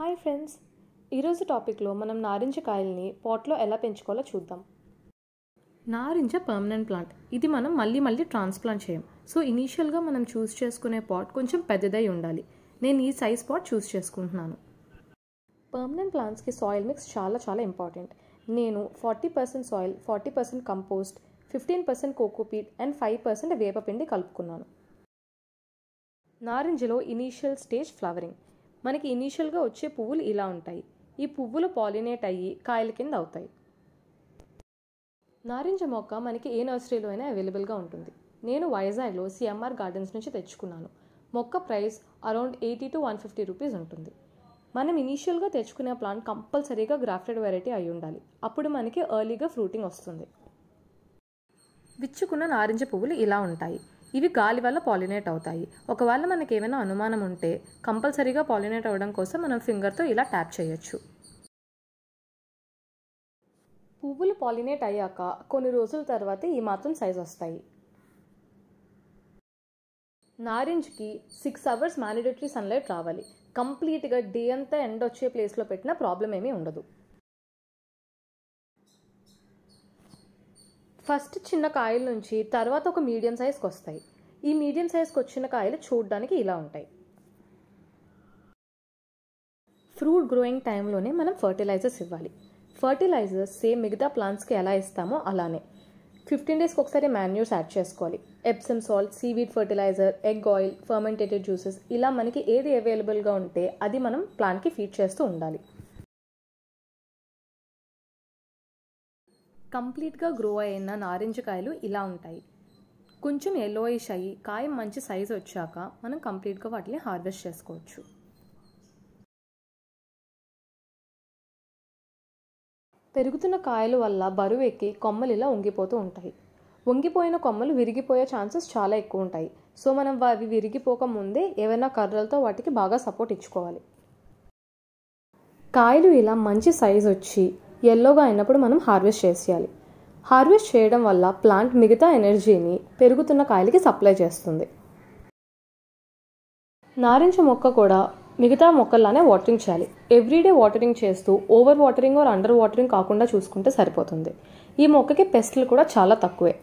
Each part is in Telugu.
హాయ్ ఫ్రెండ్స్ ఈరోజు టాపిక్లో మనం నారింజ కాయల్ని పాట్లో ఎలా పెంచుకోవాలో చూద్దాం నారింజ పర్మనెంట్ ప్లాంట్ ఇది మనం మళ్ళీ మళ్ళీ ట్రాన్స్ప్లాంట్ చేయం సో ఇనీషియల్గా మనం చూస్ చేసుకునే పాట్ కొంచెం పెద్దదై ఉండాలి నేను ఈ సైజ్ పాట్ చూస్ చేసుకుంటున్నాను పర్మనెంట్ ప్లాంట్స్కి సాయిల్ మిక్స్ చాలా చాలా ఇంపార్టెంట్ నేను forty percent soil forty percent compost fifteen percent cocopeat and five percent వేపపిండి కలుపుకున్నాను నారింజలో ఇనీషియల్ స్టేజ్ ఫ్లవరింగ్ మనకి ఇనీషియల్గా వచ్చే పువ్వులు ఇలా ఉంటాయి ఈ పువ్వులు పాలినేట్ అయ్యి కాయల కింద అవుతాయి నారింజ మొక్క మనకి ఏ నర్సరీలో అయినా అవైలబుల్గా ఉంటుంది నేను వైజాగ్లో సిఎంఆర్ గార్డెన్స్ నుంచి తెచ్చుకున్నాను మొక్క price around eighty to one fifty rupees ఉంటుంది మనం ఇనీషియల్గా తెచ్చుకునే ప్లాంట్ కంపల్సరీగా గ్రాఫ్టెడ్ వెరైటీ అయి ఉండాలి అప్పుడు మనకి ఎర్లీగా ఫ్రూటింగ్ వస్తుంది విచ్చుకున్న నారింజ పువ్వులు ఇలా ఉంటాయి ఇవి గాలి వల్ల పాలినేట్ అవుతాయి ఒకవేళ మనకి ఏమైనా అనుమానం ఉంటే కంపల్సరీగా పాలినేట్ అవ్వడం కోసం మనం ఫింగర్తో ఇలా ట్యాప్ చేయొచ్చు పువ్వులు పాలినేట్ అయ్యాక కొన్ని రోజుల తర్వాత ఈ మాత్రం సైజ్ వస్తాయి నారింజ్కి సిక్స్ అవర్స్ మ్యానిడేటరీ సన్లైట్ రావాలి కంప్లీట్గా డే అంతా ఎండ్ వచ్చే ప్లేస్లో పెట్టినా ప్రాబ్లం ఏమీ ఉండదు ఫస్ట్ చిన్న కాయల నుంచి తర్వాత ఒక మీడియం సైజ్కి వస్తాయి ఈ మీడియం సైజ్కి వచ్చిన కాయలు చూడడానికి ఇలా ఉంటాయి ఫ్రూట్ గ్రోయింగ్ టైంలోనే మనం ఫర్టిలైజర్స్ ఇవ్వాలి ఫర్టిలైజర్స్ సేమ్ మిగతా ప్లాంట్స్కి ఎలా ఇస్తామో అలానే ఫిఫ్టీన్ డేస్కి ఒకసారి మాన్యూర్స్ యాడ్ చేసుకోవాలి Epsom salt seaweed fertiliser egg oil fermented juices ఇలా మనకి ఏది అవైలబుల్గా ఉంటే అది మనం ప్లాంట్కి ఫీడ్ చేస్తూ ఉండాలి కంప్లీట్గా గ్రో అయిన నారింజ కాయలు ఇలా ఉంటాయి కొంచెం ఎల్లోయిష్ అయ్యి కాయ మంచి సైజు వచ్చాక మనం కంప్లీట్గా వాటిని హార్వెస్ట్ చేసుకోవచ్చు పెరుగుతున్న కాయల వల్ల బరువు ఎక్కి కొమ్మలు ఇలా వంగిపోతూ ఉంటాయి వంగిపోయిన కొమ్మలు విరిగిపోయే ఛాన్సెస్ చాలా ఎక్కువ ఉంటాయి సో మనం అవి విరిగిపోక ముందే ఏవైనా కర్రలతో వాటికి బాగా సపోర్ట్ ఇచ్చుకోవాలి కాయలు ఇలా మంచి సైజ్ వచ్చి ఎల్లోగా అయినప్పుడు మనం హార్వెస్ట్ చేసేయాలి హార్వెస్ట్ చేయడం వల్ల ప్లాంట్ మిగతా ఎనర్జీని పెరుగుతున్న కాయలకి సప్లై చేస్తుంది నారింజ మొక్క కూడా మిగతా మొక్కల్లానే వాటరింగ్ చేయాలి ఎవ్రీడే వాటరింగ్ చేస్తూ over watering or under watering కాకుండా చూసుకుంటే సరిపోతుంది ఈ మొక్కకి పెస్ట్లు కూడా చాలా తక్కువే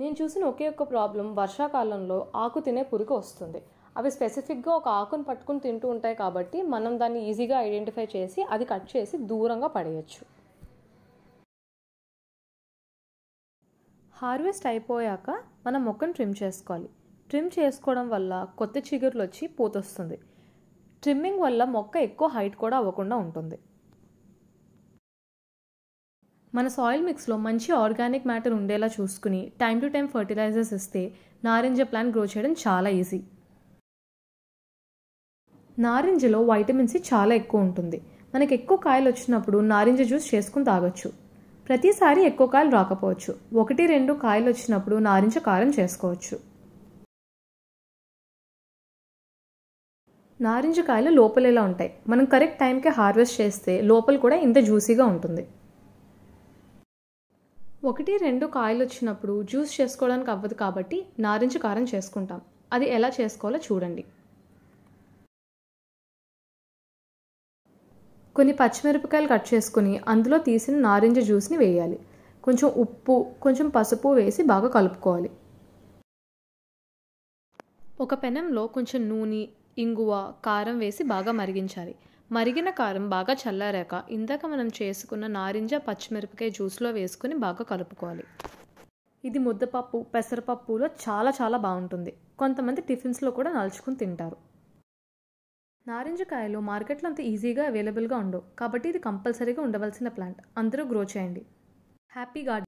నేను చూసిన ఒకే ఒక్క ప్రాబ్లం వర్షాకాలంలో ఆకు తినే పురుగు వస్తుంది అవి స్పెసిఫిక్గా ఒక ఆకును పట్టుకుని తింటూ ఉంటాయి కాబట్టి మనం దాన్ని ఈజీగా ఐడెంటిఫై చేసి అది కట్ చేసి దూరంగా పడేయచ్చు హార్వెస్ట్ అయిపోయాక మనం మొక్కను ట్రిమ్ చేసుకోవాలి ట్రిమ్ చేసుకోవడం వల్ల కొత్త చిగురులు వచ్చి పూతొస్తుంది ట్రిమ్మింగ్ వల్ల మొక్క ఎక్కువ హైట్ కూడా అవ్వకుండా ఉంటుంది మన సాయిల్ మిక్స్లో మంచి ఆర్గానిక్ మ్యాటర్ ఉండేలా చూసుకుని టైం టు టైం ఫర్టిలైజర్స్ ఇస్తే నారింజ ప్లాంట్ గ్రో చేయడం చాలా ఈజీ నారింజలో వైటమిన్ సి చాలా ఎక్కువ ఉంటుంది మనకి ఎక్కువ కాయలు వచ్చినప్పుడు నారింజ జ్యూస్ చేసుకుని తాగొచ్చు ప్రతిసారి ఎక్కువ కాయలు రాకపోవచ్చు ఒకటి రెండు కాయలు వచ్చినప్పుడు నారింజ కారం చేసుకోవచ్చు నారింజ కాయలు లోపలేలా ఉంటాయి మనం కరెక్ట్ టైంకి హార్వెస్ట్ చేస్తే లోపల కూడా ఇంత జ్యూసీగా ఉంటుంది ఒకటి రెండు కాయలు వచ్చినప్పుడు జ్యూస్ చేసుకోవడానికి అవ్వదు కాబట్టి నారింజ కారం చేసుకుంటాం అది ఎలా చేసుకోవాలో చూడండి కొన్ని పచ్చిమిరపకాయలు కట్ చేసుకుని అందులో తీసిన నారింజ జ్యూస్ని వేయాలి కొంచెం ఉప్పు కొంచెం పసుపు వేసి బాగా కలుపుకోవాలి ఒక పెనంలో కొంచెం నూనె ఇంగువ కారం వేసి బాగా మరిగించాలి మరిగిన కారం బాగా చల్లారాక ఇందాక మనం చేసుకున్న నారింజ పచ్చిమిరపకాయ జ్యూస్లో వేసుకుని బాగా కలుపుకోవాలి ఇది ముద్దపప్పు పెసరపప్పులో చాలా చాలా బాగుంటుంది కొంతమంది టిఫిన్స్లో కూడా నలుచుకుని తింటారు నారింజ కాయలు మార్కెట్లో అంత ఈజీగా అవైలబుల్గా ఉండవు కాబట్టి ఇది కంపల్సరీగా ఉండవలసిన ప్లాంట్ అందరూ గ్రో చేయండి హ్యాపీ గార్డెన్